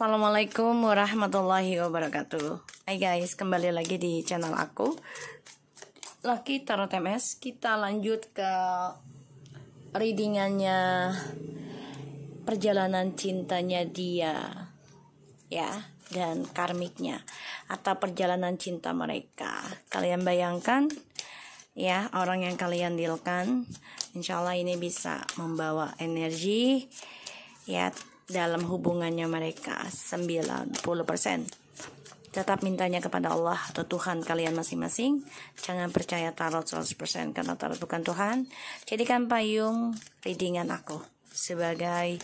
Assalamualaikum warahmatullahi wabarakatuh Hai guys, kembali lagi di channel aku Lucky Tarot MS Kita lanjut ke readingannya Perjalanan cintanya dia Ya, dan karmiknya Atau perjalanan cinta mereka Kalian bayangkan Ya, orang yang kalian dealkan Insya Allah ini bisa membawa energi Ya, dalam hubungannya mereka 90%. Tetap mintanya kepada Allah atau Tuhan kalian masing-masing. Jangan percaya tarot 100% karena tarot bukan Tuhan. Jadikan payung readingan aku sebagai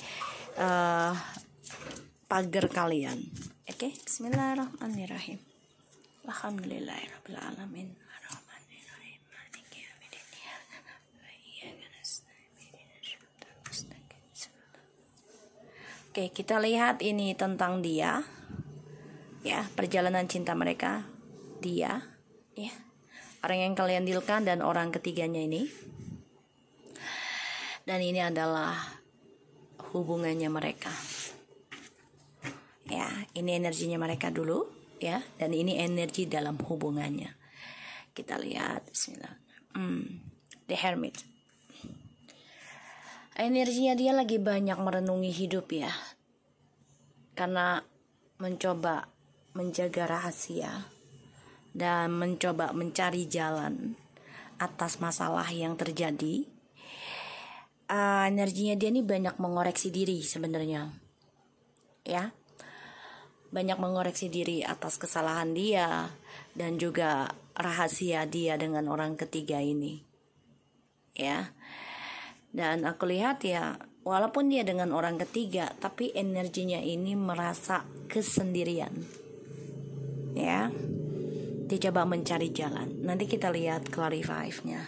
uh, pagar kalian. Oke, okay? bismillahirrahmanirrahim. Alhamdulillahirrahmanirrahim alamin. Oke, kita lihat ini tentang dia. Ya, perjalanan cinta mereka. Dia, ya. Orang yang kalian dilkan dan orang ketiganya ini. Dan ini adalah hubungannya mereka. Ya, ini energinya mereka dulu, ya. Dan ini energi dalam hubungannya. Kita lihat, bismillah. Hmm, the Hermit energinya dia lagi banyak merenungi hidup ya karena mencoba menjaga rahasia dan mencoba mencari jalan atas masalah yang terjadi uh, energinya dia ini banyak mengoreksi diri sebenarnya ya banyak mengoreksi diri atas kesalahan dia dan juga rahasia dia dengan orang ketiga ini ya dan aku lihat ya, walaupun dia dengan orang ketiga, tapi energinya ini merasa kesendirian. Ya. Dia coba mencari jalan. Nanti kita lihat clarify-nya.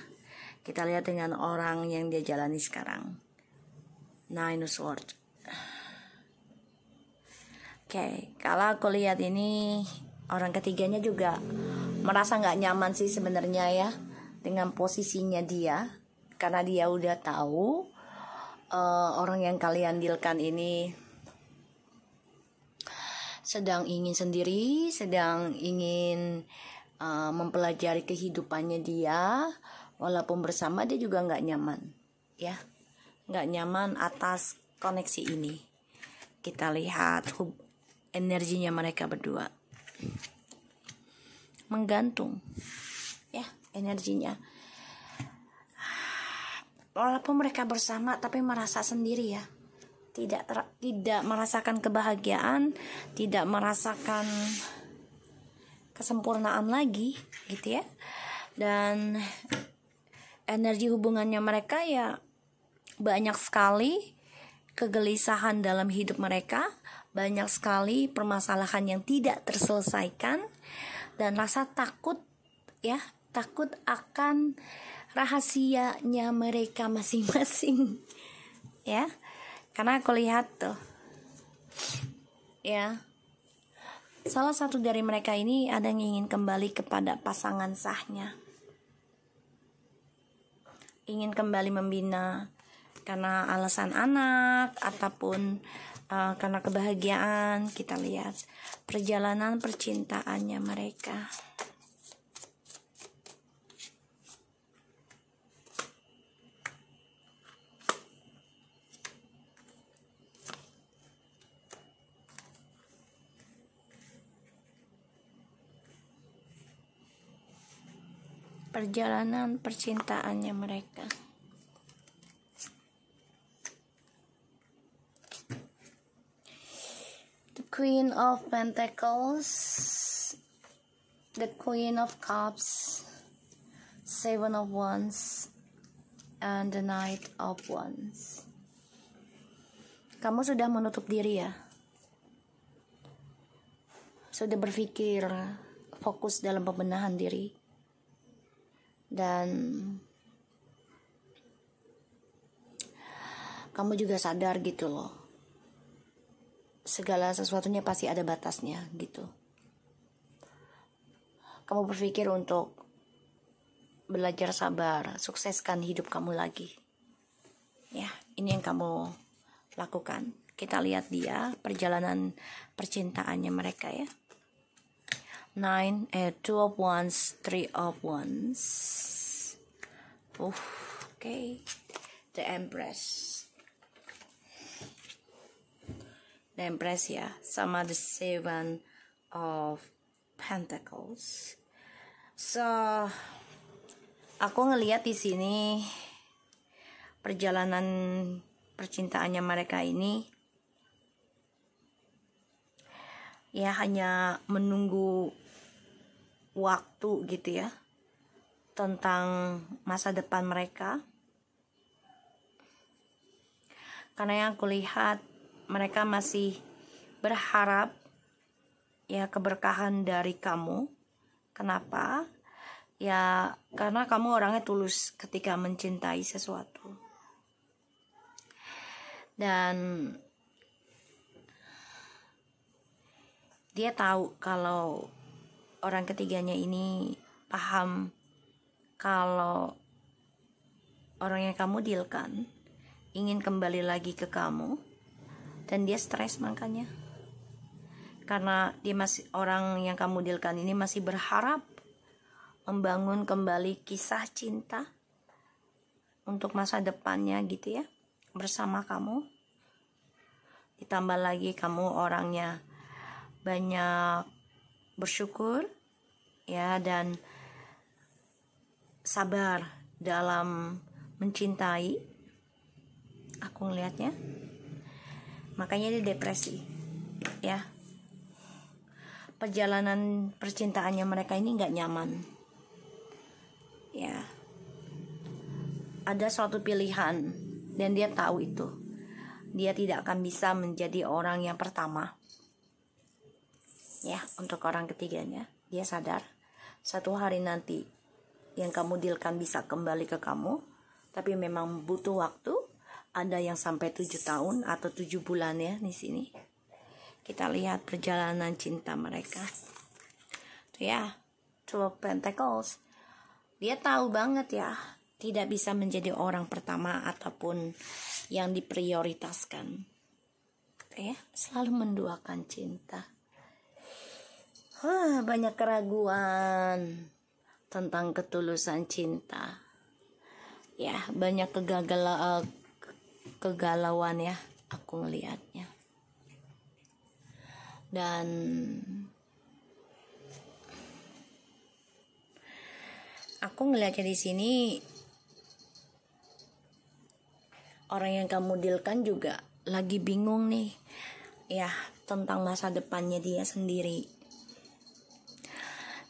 Kita lihat dengan orang yang dia jalani sekarang. Nine Swords. Oke, kalau aku lihat ini orang ketiganya juga merasa nggak nyaman sih sebenarnya ya dengan posisinya dia karena dia udah tahu uh, orang yang kalian dealkan ini sedang ingin sendiri, sedang ingin uh, mempelajari kehidupannya dia, walaupun bersama dia juga nggak nyaman, ya, nggak nyaman atas koneksi ini. Kita lihat hub energinya mereka berdua menggantung, ya, energinya walaupun mereka bersama tapi merasa sendiri ya tidak tidak merasakan kebahagiaan tidak merasakan kesempurnaan lagi gitu ya dan energi hubungannya mereka ya banyak sekali kegelisahan dalam hidup mereka banyak sekali permasalahan yang tidak terselesaikan dan rasa takut ya takut akan rahasianya mereka masing-masing ya karena aku lihat tuh ya salah satu dari mereka ini ada yang ingin kembali kepada pasangan sahnya ingin kembali membina karena alasan anak ataupun uh, karena kebahagiaan kita lihat perjalanan percintaannya mereka. perjalanan percintaannya mereka. The Queen of Pentacles, the Queen of Cups, Seven of Wands, and the Knight of Wands. Kamu sudah menutup diri ya? Sudah berpikir fokus dalam pembenahan diri? dan kamu juga sadar gitu loh segala sesuatunya pasti ada batasnya gitu kamu berpikir untuk belajar sabar sukseskan hidup kamu lagi ya ini yang kamu lakukan kita lihat dia perjalanan percintaannya mereka ya nine eh two of ones, three of ones, oh okay the empress the empress ya sama the seven of pentacles so aku ngelihat di sini perjalanan percintaannya mereka ini ya hanya menunggu waktu gitu ya tentang masa depan mereka karena yang kulihat mereka masih berharap ya keberkahan dari kamu kenapa ya karena kamu orangnya tulus ketika mencintai sesuatu dan dia tahu kalau orang ketiganya ini paham kalau orang yang kamu dealkan ingin kembali lagi ke kamu dan dia stres makanya karena dia masih orang yang kamu dealkan ini masih berharap membangun kembali kisah cinta untuk masa depannya gitu ya bersama kamu ditambah lagi kamu orangnya banyak bersyukur ya dan sabar dalam mencintai aku ngelihatnya makanya dia depresi ya perjalanan percintaannya mereka ini nggak nyaman ya ada suatu pilihan dan dia tahu itu dia tidak akan bisa menjadi orang yang pertama ya untuk orang ketiganya dia sadar satu hari nanti yang kamu dealkan bisa kembali ke kamu tapi memang butuh waktu ada yang sampai 7 tahun atau 7 bulan ya di sini kita lihat perjalanan cinta mereka tuh ya two of pentacles dia tahu banget ya tidak bisa menjadi orang pertama ataupun yang diprioritaskan ya selalu menduakan cinta Hah, banyak keraguan tentang ketulusan cinta. Ya, banyak kegagalan eh, kegalauan ya aku melihatnya. Dan aku ngelihatnya di sini orang yang kamu dealkan juga lagi bingung nih ya tentang masa depannya dia sendiri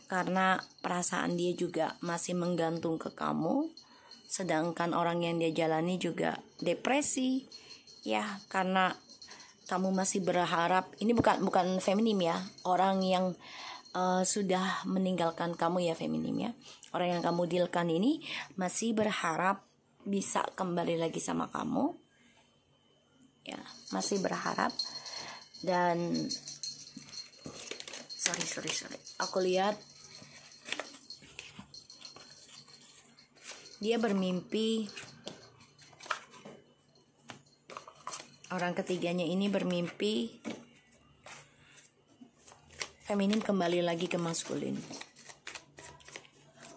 karena perasaan dia juga masih menggantung ke kamu sedangkan orang yang dia jalani juga depresi ya karena kamu masih berharap ini bukan bukan feminim ya orang yang uh, sudah meninggalkan kamu ya feminim ya orang yang kamu dealkan ini masih berharap bisa kembali lagi sama kamu ya masih berharap dan sorry sorry sorry aku lihat Dia bermimpi orang ketiganya ini bermimpi feminin kembali lagi ke maskulin.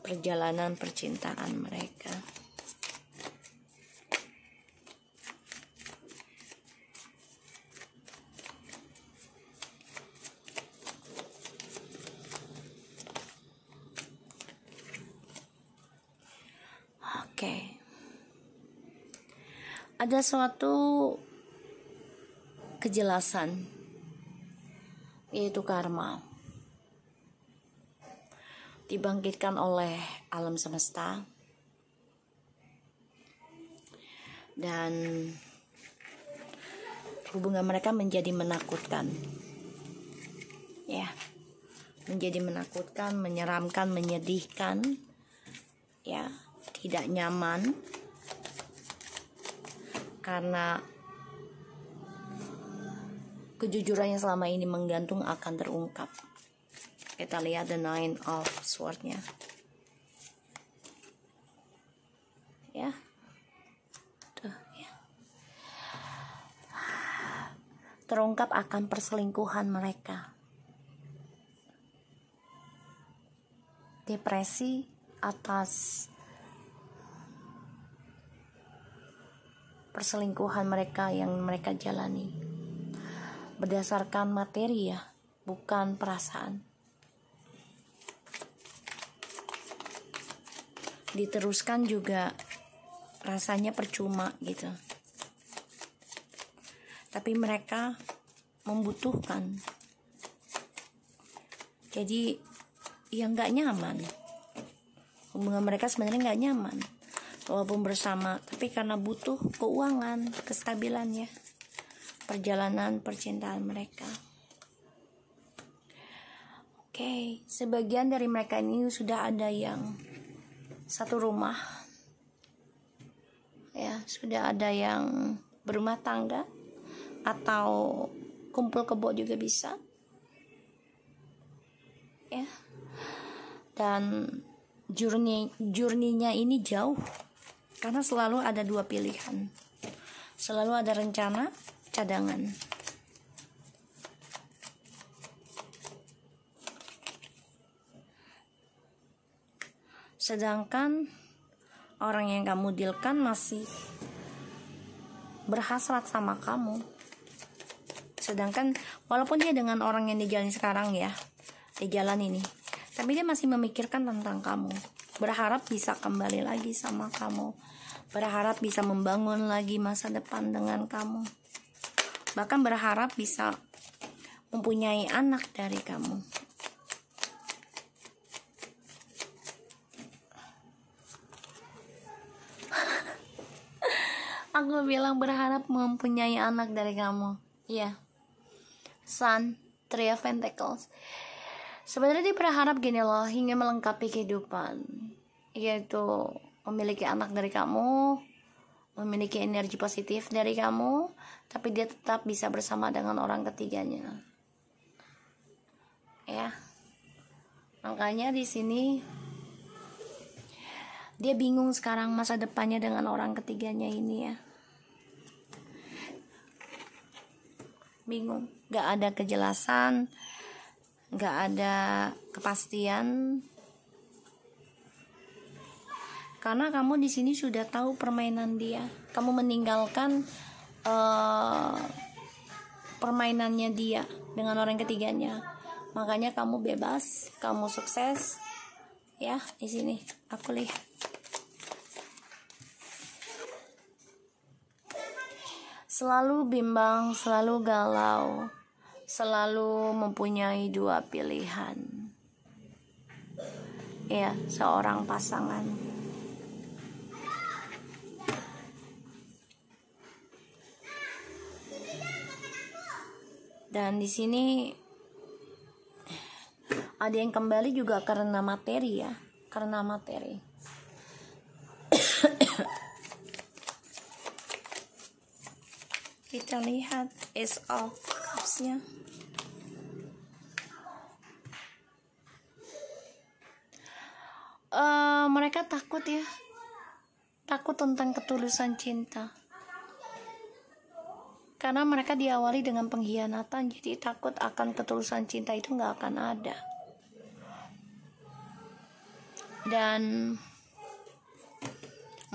Perjalanan percintaan mereka. ada suatu kejelasan yaitu karma dibangkitkan oleh alam semesta dan hubungan mereka menjadi menakutkan ya menjadi menakutkan menyeramkan menyedihkan ya tidak nyaman karena kejujurannya selama ini menggantung akan terungkap. Kita lihat the nine of swordnya. Ya. ya. Terungkap akan perselingkuhan mereka. Depresi atas perselingkuhan mereka yang mereka jalani. Berdasarkan materi ya, bukan perasaan. Diteruskan juga rasanya percuma gitu. Tapi mereka membutuhkan. Jadi yang nggak nyaman. Hubungan mereka sebenarnya nggak nyaman walaupun bersama, tapi karena butuh keuangan, kestabilannya, perjalanan percintaan mereka. Oke, sebagian dari mereka ini sudah ada yang satu rumah, ya sudah ada yang berumah tangga atau kumpul kebo juga bisa, ya. Dan journey jurninya ini jauh karena selalu ada dua pilihan. Selalu ada rencana, cadangan. Sedangkan orang yang kamu dealkan masih berhasrat sama kamu. Sedangkan walaupun dia dengan orang yang dijalani sekarang ya, di jalan ini, tapi dia masih memikirkan tentang kamu berharap bisa kembali lagi sama kamu berharap bisa membangun lagi masa depan dengan kamu bahkan berharap bisa mempunyai anak dari kamu aku bilang berharap mempunyai anak dari kamu ya yeah. Sun Three of Pentacles Sebenarnya dia berharap gini loh, hingga melengkapi kehidupan, yaitu memiliki anak dari kamu, memiliki energi positif dari kamu, tapi dia tetap bisa bersama dengan orang ketiganya. Ya. Makanya di sini dia bingung sekarang masa depannya dengan orang ketiganya ini ya. Bingung, gak ada kejelasan, nggak ada kepastian karena kamu di sini sudah tahu permainan dia kamu meninggalkan uh, permainannya dia dengan orang ketiganya makanya kamu bebas kamu sukses ya di sini aku lihat selalu bimbang selalu galau selalu mempunyai dua pilihan. Ya, seorang pasangan. Dan di sini ada yang kembali juga karena materi ya, karena materi. Kita lihat is of uh, mereka takut ya takut tentang ketulusan cinta karena mereka diawali dengan pengkhianatan jadi takut akan ketulusan cinta itu nggak akan ada dan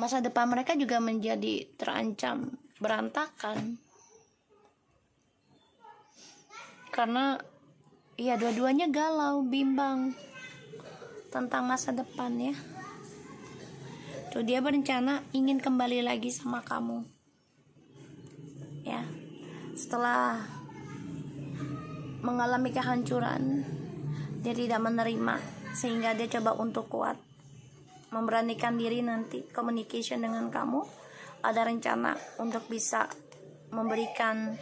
masa depan mereka juga menjadi terancam berantakan karena ya dua-duanya galau bimbang tentang masa depan ya tuh dia berencana ingin kembali lagi sama kamu ya setelah mengalami kehancuran dia tidak menerima sehingga dia coba untuk kuat memberanikan diri nanti communication dengan kamu ada rencana untuk bisa memberikan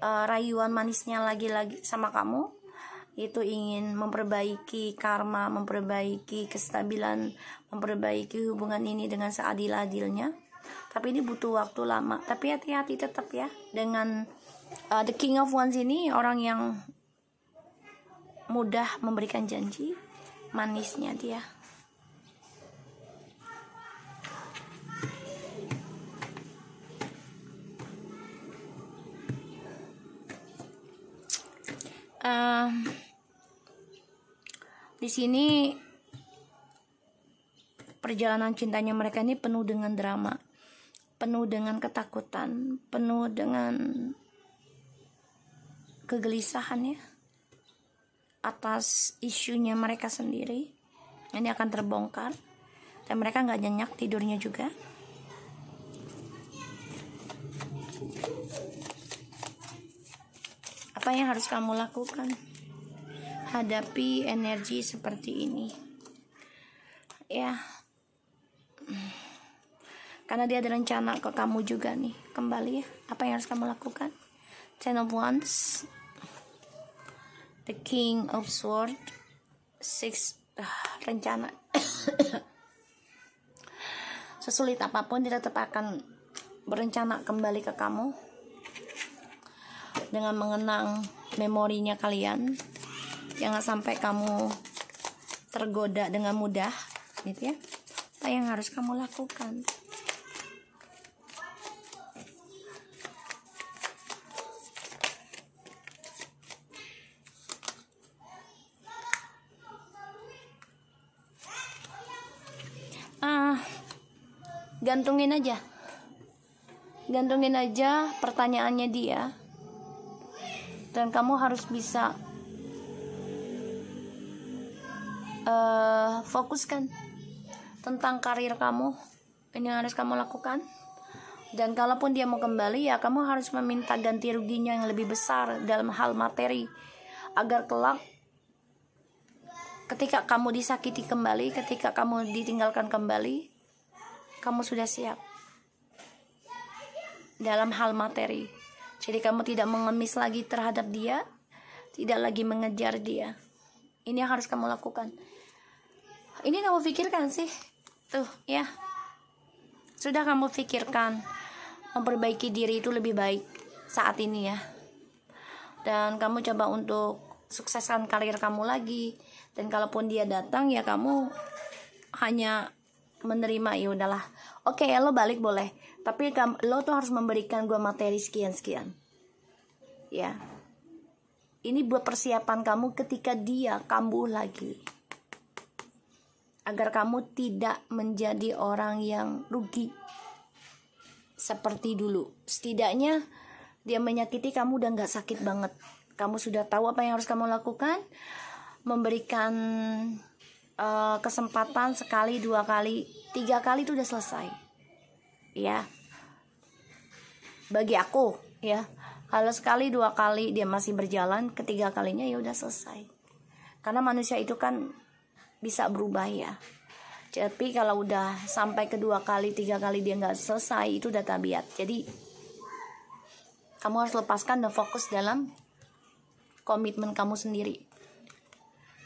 uh, rayuan manisnya lagi-lagi sama kamu itu ingin memperbaiki karma, memperbaiki kestabilan, memperbaiki hubungan ini dengan seadil-adilnya. Tapi ini butuh waktu lama. Tapi hati-hati tetap ya dengan uh, the king of wands ini orang yang mudah memberikan janji, manisnya dia. um, di sini perjalanan cintanya mereka ini penuh dengan drama penuh dengan ketakutan penuh dengan kegelisahan ya atas isunya mereka sendiri ini akan terbongkar dan mereka nggak nyenyak tidurnya juga apa yang harus kamu lakukan? Hadapi energi seperti ini. Ya. Karena dia ada rencana ke kamu juga nih. Kembali ya. Apa yang harus kamu lakukan? Ten of Wands. The King of Sword. Six. Uh, rencana. Sesulit apapun dia tetap akan berencana kembali ke kamu dengan mengenang memorinya kalian jangan sampai kamu tergoda dengan mudah gitu ya apa yang harus kamu lakukan ah, gantungin aja gantungin aja pertanyaannya dia dan kamu harus bisa uh, fokuskan tentang karir kamu ini yang harus kamu lakukan dan kalaupun dia mau kembali ya kamu harus meminta ganti ruginya yang lebih besar dalam hal materi agar kelak ketika kamu disakiti kembali ketika kamu ditinggalkan kembali kamu sudah siap dalam hal materi jadi kamu tidak mengemis lagi terhadap dia, tidak lagi mengejar dia. Ini yang harus kamu lakukan. Ini kamu pikirkan sih. Tuh, ya. Sudah kamu pikirkan memperbaiki diri itu lebih baik saat ini ya. Dan kamu coba untuk sukseskan karir kamu lagi. Dan kalaupun dia datang ya kamu hanya menerima ya udahlah oke okay, lo balik boleh tapi lo tuh harus memberikan gue materi sekian sekian ya ini buat persiapan kamu ketika dia kambuh lagi agar kamu tidak menjadi orang yang rugi seperti dulu setidaknya dia menyakiti kamu dan gak sakit banget kamu sudah tahu apa yang harus kamu lakukan memberikan uh, kesempatan sekali dua kali tiga kali itu udah selesai ya bagi aku ya kalau sekali dua kali dia masih berjalan ketiga kalinya ya udah selesai karena manusia itu kan bisa berubah ya tapi kalau udah sampai kedua kali tiga kali dia nggak selesai itu udah tabiat jadi kamu harus lepaskan dan fokus dalam komitmen kamu sendiri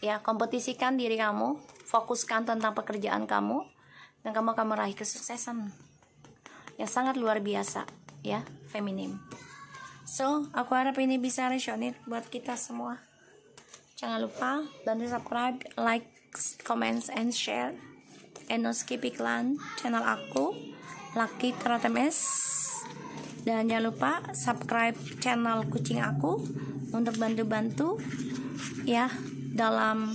ya kompetisikan diri kamu fokuskan tentang pekerjaan kamu dan kamu akan meraih kesuksesan yang sangat luar biasa ya feminim so aku harap ini bisa resonate buat kita semua jangan lupa bantu subscribe like comments and share and no skip iklan channel aku Lucky Teratemes dan jangan lupa subscribe channel kucing aku untuk bantu-bantu ya dalam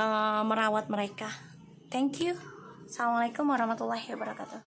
uh, merawat mereka. Thank you. Assalamualaikum warahmatullahi wabarakatuh.